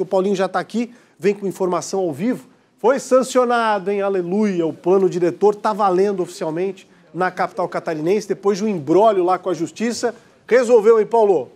que o Paulinho já está aqui, vem com informação ao vivo. Foi sancionado, hein? Aleluia! O plano diretor está valendo oficialmente na capital catarinense, depois de um embrólio lá com a justiça. Resolveu, hein, Paulo?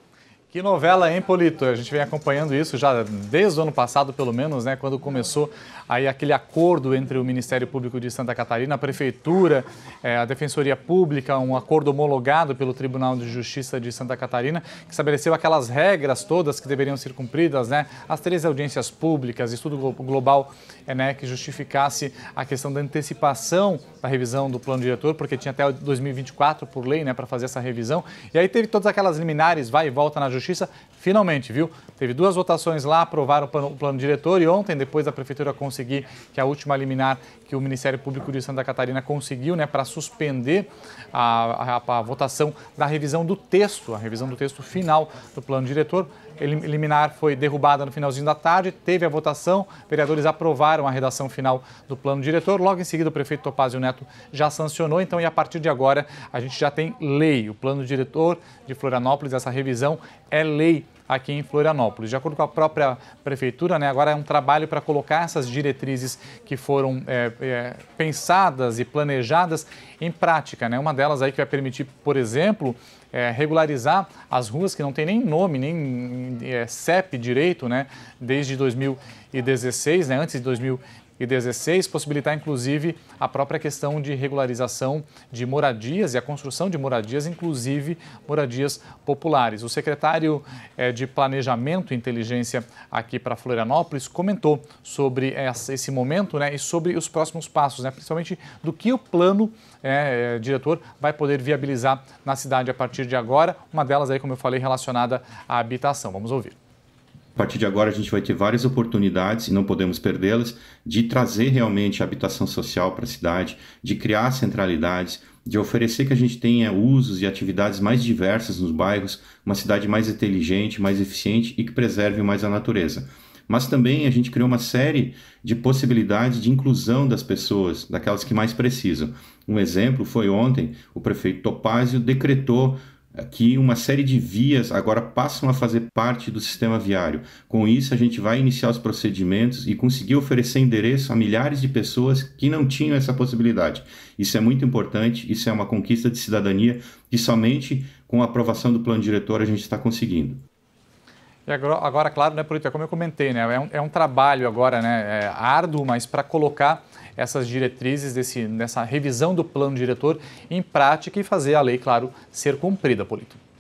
Que novela, hein, Polito? A gente vem acompanhando isso já desde o ano passado, pelo menos, né? Quando começou aí aquele acordo entre o Ministério Público de Santa Catarina, a Prefeitura, é, a Defensoria Pública, um acordo homologado pelo Tribunal de Justiça de Santa Catarina, que estabeleceu aquelas regras todas que deveriam ser cumpridas, né? As três audiências públicas, estudo global, é, né? Que justificasse a questão da antecipação da revisão do plano diretor, porque tinha até 2024 por lei, né? Para fazer essa revisão. E aí teve todas aquelas liminares, vai e volta na justiça Justiça, finalmente, viu? Teve duas votações lá, aprovaram o plano, o plano diretor e ontem, depois da Prefeitura conseguir que a última liminar que o Ministério Público de Santa Catarina conseguiu, né, para suspender a, a, a votação da revisão do texto, a revisão do texto final do plano diretor, liminar foi derrubada no finalzinho da tarde, teve a votação, vereadores aprovaram a redação final do plano diretor, logo em seguida o prefeito Topazio Neto já sancionou, então e a partir de agora a gente já tem lei, o plano diretor de Florianópolis, essa revisão é lei aqui em Florianópolis. De acordo com a própria prefeitura, né, agora é um trabalho para colocar essas diretrizes que foram é, é, pensadas e planejadas em prática. Né? Uma delas aí que vai permitir, por exemplo, é, regularizar as ruas que não tem nem nome, nem é, CEP direito, né? desde 2016, né? antes de 2016 e 16, possibilitar inclusive a própria questão de regularização de moradias e a construção de moradias, inclusive moradias populares. O secretário eh, de Planejamento e Inteligência aqui para Florianópolis comentou sobre esse momento né, e sobre os próximos passos, né, principalmente do que o plano é, diretor vai poder viabilizar na cidade a partir de agora, uma delas aí, como eu falei, relacionada à habitação. Vamos ouvir. A partir de agora, a gente vai ter várias oportunidades, e não podemos perdê-las, de trazer realmente habitação social para a cidade, de criar centralidades, de oferecer que a gente tenha usos e atividades mais diversas nos bairros, uma cidade mais inteligente, mais eficiente e que preserve mais a natureza. Mas também a gente criou uma série de possibilidades de inclusão das pessoas, daquelas que mais precisam. Um exemplo foi ontem, o prefeito Topázio decretou que uma série de vias agora passam a fazer parte do sistema viário. Com isso, a gente vai iniciar os procedimentos e conseguir oferecer endereço a milhares de pessoas que não tinham essa possibilidade. Isso é muito importante, isso é uma conquista de cidadania que somente com a aprovação do plano diretor a gente está conseguindo. E agora, agora claro, né, Polito, como eu comentei, né, é, um, é um trabalho agora né, é árduo, mas para colocar essas diretrizes, desse, dessa revisão do plano diretor em prática e fazer a lei, claro, ser cumprida, Polito.